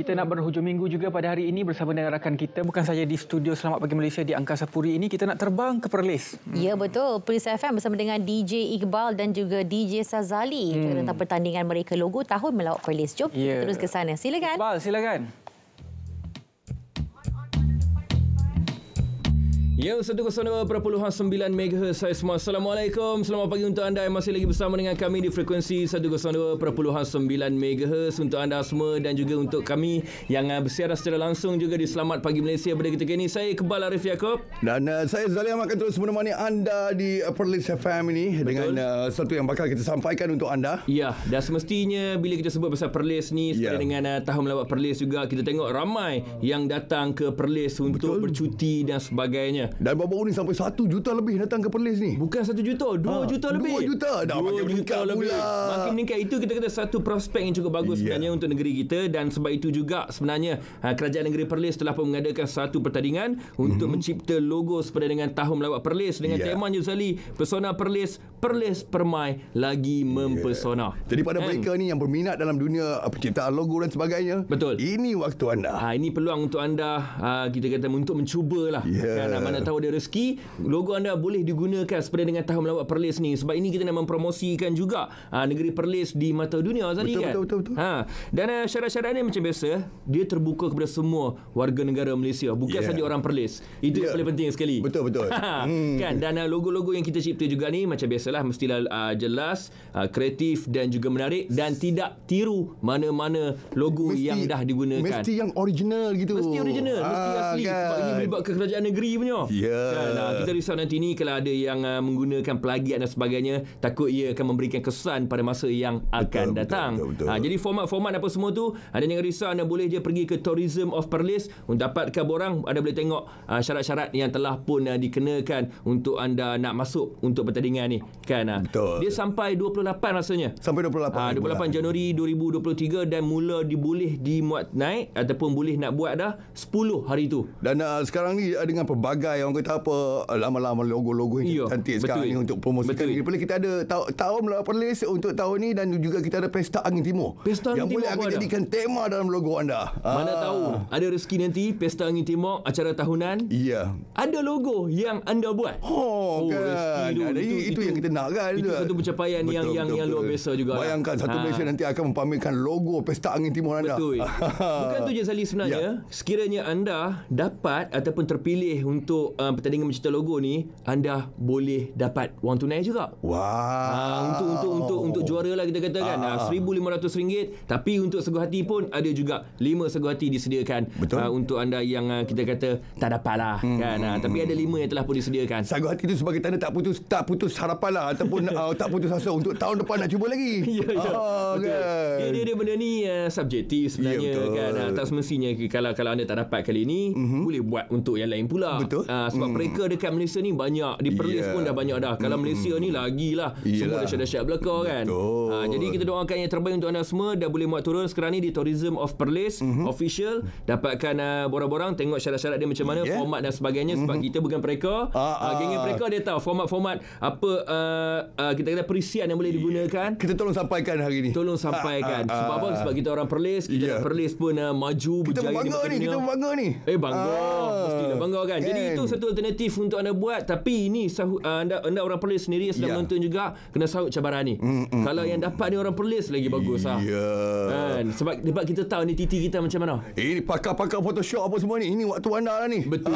Kita nak berhujung minggu juga pada hari ini bersama dengan rakan kita. Bukan saja di studio Selamat Pagi Malaysia di Angkasa Puri ini. Kita nak terbang ke Perlis. Hmm. Ya, betul. Perlis FM bersama dengan DJ Iqbal dan juga DJ Sazali. Hmm. Tentang pertandingan mereka logo tahun melawat Perlis. Jom ya. terus ke sana. Silakan. Iqbal, silakan. Yang 102.9 MHz Hai semua Assalamualaikum Selamat pagi untuk anda Yang masih lagi bersama dengan kami Di frekuensi satu dua perpuluhan sembilan MHz Untuk anda semua Dan juga untuk kami Yang ah, bersiaran secara langsung Juga di Selamat Pagi Malaysia Pada ketika ini Saya Kebal Arif Yaakob Dan uh, saya Zalia Akan terus menemani anda Di ah, Perlis FM ini Betul. Dengan uh, satu yang bakal kita sampaikan Untuk anda Ya Dan semestinya Bila kita sebut pasal Perlis ni ya. Seperti yeah. dengan uh, tahun melawat Perlis juga Kita tengok ramai Yang datang ke Perlis Untuk Betul. bercuti dan sebagainya dan baru-baru ni sampai 1 juta lebih datang ke Perlis ni. Bukan 1 juta, 2 ha, juta lebih. 2 juta dah dua makin meningkat juta pula. Makin meningkat itu kita kata satu prospek yang cukup bagus yeah. sebenarnya untuk negeri kita dan sebab itu juga sebenarnya ha, kerajaan negeri Perlis telah pun mengadakan satu pertandingan mm-hmm. untuk mhm. mencipta logo sepadan dengan tahun melawat Perlis dengan yeah. tema Yusali pesona Perlis Perlis Permai lagi ya. mempesona. Yeah. Jadi pada And mereka ni yang berminat dalam dunia uh, penciptaan logo dan sebagainya. Betul. Ini waktu anda. Ha, ini peluang untuk anda ha, kita kata untuk mencubalah. Yeah. Kan, mana nak tahu dia rezeki logo anda boleh digunakan seperti dengan tahun melawat Perlis ni sebab ini kita nak mempromosikan juga uh, negeri Perlis di mata dunia Azali betul, kan betul betul, betul. Ha. dan uh, syarat-syarat ni macam biasa dia terbuka kepada semua warga negara Malaysia bukan yeah. saja orang Perlis itu yeah. paling penting sekali betul betul ha, hmm. kan dan eh, logo-logo yang kita cipta juga ni macam biasalah mestilah uh, jelas uh, kreatif dan juga menarik dan tidak tiru mana-mana logo mesti, yang dah digunakan mesti yang original gitu mesti original mesti ah, asli kan. sebab ini kan? melibatkan kerajaan negeri punya Yeah. Kan, uh, kita risau nanti ni kalau ada yang uh, menggunakan plagiat dan sebagainya, takut ia akan memberikan kesan pada masa yang akan betul, datang. Betul, betul, betul. Uh, ah, jadi format-format apa semua tu, ada yang risau anda boleh je pergi ke Tourism of Perlis untuk dapatkan borang, anda boleh tengok uh, syarat-syarat yang telah pun uh, dikenakan untuk anda nak masuk untuk pertandingan ni. Kan. Uh. Dia sampai 28 rasanya. Sampai 28. Uh, 28 bulan. Januari 2023 dan mula diboleh dimuat naik ataupun boleh nak buat dah 10 hari tu. Dan uh, sekarang ni dengan pelbagai sebagai orang kata apa lama-lama logo-logo yang Yo, ya, cantik betul. sekarang ni untuk promosi. betul. Lagi. kita ada ta- tahun melawan lese untuk tahun ni dan juga kita ada Pesta Angin Timur Pesta Angin Timur yang boleh akan jadikan ada. tema dalam logo anda ah. mana Aa. tahu ada rezeki nanti Pesta Angin Timur acara tahunan iya yeah. ada logo yang anda buat oh, oh kan rezeki nah, itu, itu, itu yang kita nak kan itu satu pencapaian yang yang, yang luar biasa juga bayangkan satu ha. Malaysia nanti akan mempamerkan logo Pesta Angin Timur anda betul bukan tu je Sali sebenarnya ya. sekiranya anda dapat ataupun terpilih untuk untuk uh, pertandingan mencetak logo ni anda boleh dapat wang tunai juga. Wah. Wow. Uh, ah, untuk untuk untuk untuk juara lah kita katakan. kan RM1500 uh. uh, tapi untuk seguh hati pun ada juga lima seguh hati disediakan Betul. Uh, untuk anda yang uh, kita kata tak dapat lah hmm. kan. Uh, tapi ada lima yang telah pun disediakan. Seguh hati tu sebagai tanda tak putus tak putus harapan lah ataupun uh, tak putus asa untuk tahun depan nak cuba lagi. ya. Yeah, ya. yeah. oh, kan. Dia dia benda ni uh, subjektif sebenarnya yeah, ya, kan. Uh, tak semestinya kalau kalau anda tak dapat kali ini mm-hmm. boleh buat untuk yang lain pula. Betul. Uh, uh, sebab mm. mereka dekat Malaysia ni banyak di Perlis yeah. pun dah banyak dah kalau mm. Malaysia ni lagi lah, semua dahsyat-dahsyat belakang kan. Betul. kan uh, jadi kita doakan yang terbaik untuk anda semua dah boleh muat turun sekarang ni di Tourism of Perlis mm-hmm. official dapatkan uh, borang-borang tengok syarat-syarat dia macam mana yeah. format dan sebagainya sebab mm-hmm. kita bukan mereka uh, ah, uh, geng-geng mereka dia tahu format-format apa uh, uh, kita kata perisian yang boleh digunakan kita tolong sampaikan hari ni tolong sampaikan uh, uh, uh, sebab apa sebab kita orang Perlis kita yeah. Perlis pun uh, maju kita berjaya kita bangga ni kita bangga ni eh bangga uh, mestilah bangga kan jadi kan? itu satu alternatif untuk anda buat tapi ini sahu, uh, anda anda orang Perlis sendiri yang sedang ya. menonton juga kena sahut cabaran ni. Mm-mm. Kalau mm. yang dapat ni orang Perlis lagi bagus yeah. lah. Ya. Kan? Sebab sebab kita tahu ni titi kita macam mana. Ini eh, pakar-pakar Photoshop apa semua ni. Ini waktu anda lah ni. Betul.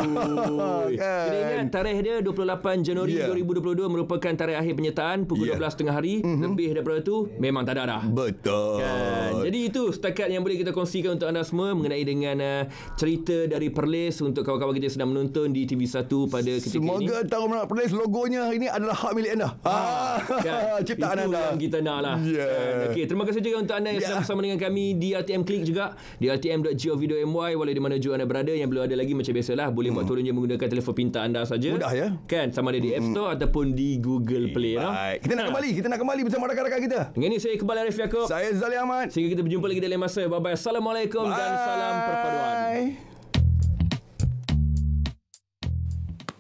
kan? Kita ingat tarikh dia 28 Januari yeah. 2022 merupakan tarikh akhir penyertaan pukul yeah. Ya. 12 hari. Mm-hmm. Lebih daripada tu memang tak ada dah. Betul. Kan? Jadi itu setakat yang boleh kita kongsikan untuk anda semua mengenai dengan uh, cerita dari Perlis untuk kawan-kawan kita yang sedang menonton di TV TV1 pada ketika Semoga ini. Semoga tahu release logonya ini adalah hak milik anda. Ha, ah, kan? Ciptaan anda. Yang kita nak lah. Yeah. Okay, terima kasih juga untuk anda yang yeah. Ya. bersama dengan kami di RTM Click juga. Di rtm.gov.my walau di mana juga anda berada. Yang belum ada lagi macam biasalah. Boleh hmm. buat turunnya menggunakan telefon pintar anda saja. Mudah ya. Kan? Sama ada di App hmm. Store ataupun di Google Play. Baik. Lah. Kita nak ha. kembali. Kita nak kembali bersama rakan-rakan kita. Dengan ini saya kembali Arif Yaakob. Saya Zali Ahmad. Sehingga kita berjumpa lagi dalam masa. Bye-bye. Assalamualaikum Bye. dan salam perpaduan. Bye.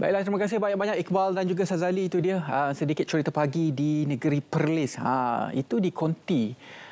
Baiklah, terima kasih banyak-banyak Iqbal dan juga Sazali. Itu dia ah, sedikit cerita pagi di negeri Perlis. Ah, itu di Konti.